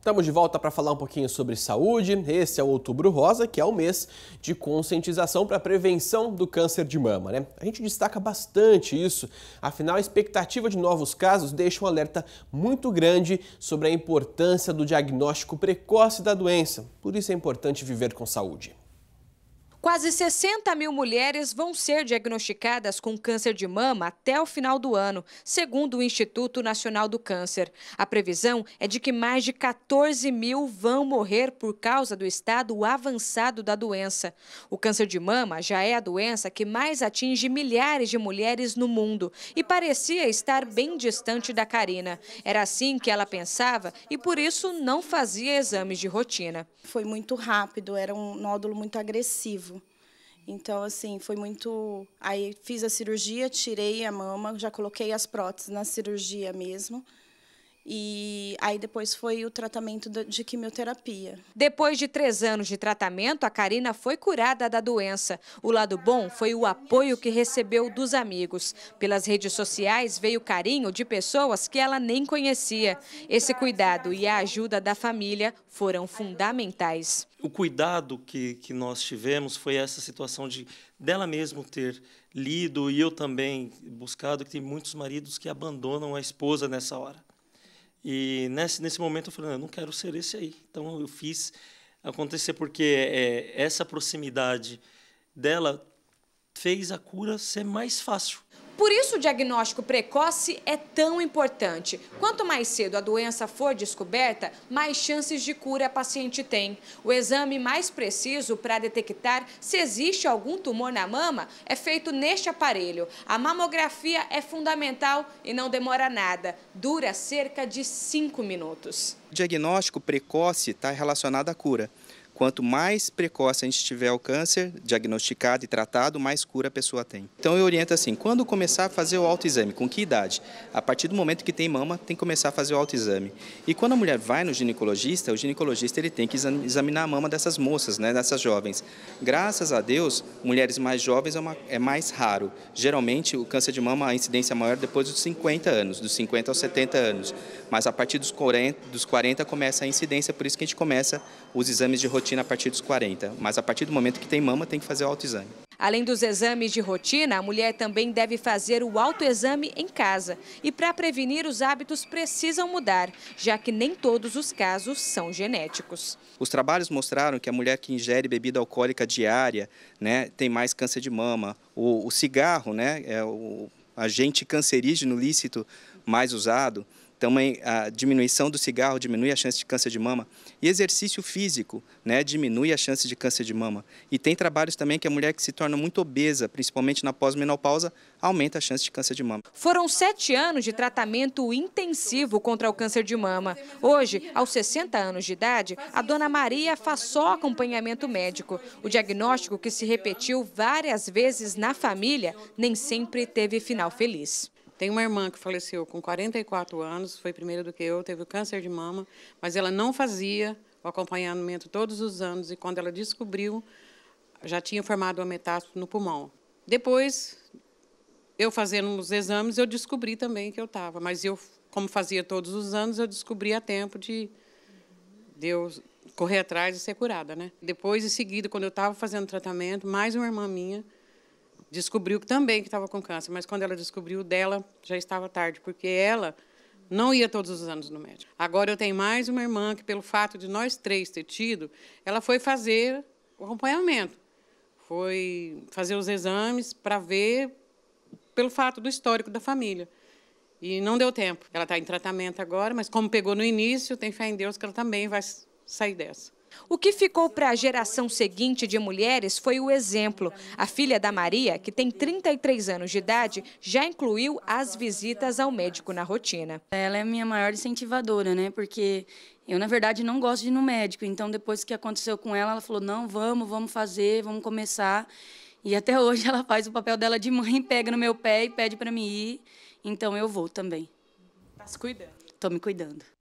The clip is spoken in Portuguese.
Estamos de volta para falar um pouquinho sobre saúde. Esse é o Outubro Rosa, que é o mês de conscientização para a prevenção do câncer de mama. Né? A gente destaca bastante isso, afinal, a expectativa de novos casos deixa um alerta muito grande sobre a importância do diagnóstico precoce da doença. Por isso é importante viver com saúde. Quase 60 mil mulheres vão ser diagnosticadas com câncer de mama até o final do ano, segundo o Instituto Nacional do Câncer. A previsão é de que mais de 14 mil vão morrer por causa do estado avançado da doença. O câncer de mama já é a doença que mais atinge milhares de mulheres no mundo e parecia estar bem distante da Karina. Era assim que ela pensava e por isso não fazia exames de rotina. Foi muito rápido, era um nódulo muito agressivo. Então, assim, foi muito. Aí fiz a cirurgia, tirei a mama, já coloquei as próteses na cirurgia mesmo. E aí depois foi o tratamento de quimioterapia. Depois de três anos de tratamento, a Karina foi curada da doença. O lado bom foi o apoio que recebeu dos amigos. Pelas redes sociais veio carinho de pessoas que ela nem conhecia. Esse cuidado e a ajuda da família foram fundamentais. O cuidado que, que nós tivemos foi essa situação de dela mesmo ter lido e eu também buscado que tem muitos maridos que abandonam a esposa nessa hora. E nesse, nesse momento eu falei, não, eu não quero ser esse aí. Então eu fiz acontecer, porque é, essa proximidade dela fez a cura ser mais fácil. Por isso, o diagnóstico precoce é tão importante. Quanto mais cedo a doença for descoberta, mais chances de cura a paciente tem. O exame mais preciso para detectar se existe algum tumor na mama é feito neste aparelho. A mamografia é fundamental e não demora nada. Dura cerca de 5 minutos. O diagnóstico precoce está relacionado à cura. Quanto mais precoce a gente tiver o câncer diagnosticado e tratado, mais cura a pessoa tem. Então eu oriento assim, quando começar a fazer o autoexame, com que idade? A partir do momento que tem mama, tem que começar a fazer o autoexame. E quando a mulher vai no ginecologista, o ginecologista ele tem que examinar a mama dessas moças, né, dessas jovens. Graças a Deus, mulheres mais jovens é, uma, é mais raro. Geralmente o câncer de mama, a incidência é maior depois dos 50 anos, dos 50 aos 70 anos. Mas a partir dos 40, dos 40 começa a incidência, por isso que a gente começa os exames de rotina rotina a partir dos 40, mas a partir do momento que tem mama tem que fazer o autoexame. Além dos exames de rotina, a mulher também deve fazer o autoexame em casa. E para prevenir, os hábitos precisam mudar, já que nem todos os casos são genéticos. Os trabalhos mostraram que a mulher que ingere bebida alcoólica diária né, tem mais câncer de mama. O, o cigarro, né, é o agente cancerígeno lícito mais usado, também então, a diminuição do cigarro diminui a chance de câncer de mama. E exercício físico né, diminui a chance de câncer de mama. E tem trabalhos também que a mulher que se torna muito obesa, principalmente na pós-menopausa, aumenta a chance de câncer de mama. Foram sete anos de tratamento intensivo contra o câncer de mama. Hoje, aos 60 anos de idade, a dona Maria faz só acompanhamento médico. O diagnóstico que se repetiu várias vezes na família nem sempre teve final feliz. Tem uma irmã que faleceu com 44 anos, foi primeira do que eu, teve câncer de mama, mas ela não fazia o acompanhamento todos os anos e quando ela descobriu, já tinha formado uma metástase no pulmão. Depois, eu fazendo os exames, eu descobri também que eu estava, mas eu, como fazia todos os anos, eu descobri a tempo de, eu correr atrás e ser curada, né? Depois, em seguida, quando eu estava fazendo tratamento, mais uma irmã minha descobriu também que estava com câncer, mas quando ela descobriu dela, já estava tarde, porque ela não ia todos os anos no médico. Agora eu tenho mais uma irmã que, pelo fato de nós três ter tido, ela foi fazer o acompanhamento, foi fazer os exames para ver pelo fato do histórico da família. E não deu tempo. Ela está em tratamento agora, mas como pegou no início, tem fé em Deus que ela também vai sair dessa. O que ficou para a geração seguinte de mulheres foi o exemplo. A filha da Maria, que tem 33 anos de idade, já incluiu as visitas ao médico na rotina. Ela é minha maior incentivadora, né? Porque eu, na verdade, não gosto de ir no médico. Então, depois que aconteceu com ela, ela falou: não, vamos, vamos fazer, vamos começar. E até hoje ela faz o papel dela de mãe, pega no meu pé e pede para mim ir. Então, eu vou também. Está se cuidando? Estou me cuidando.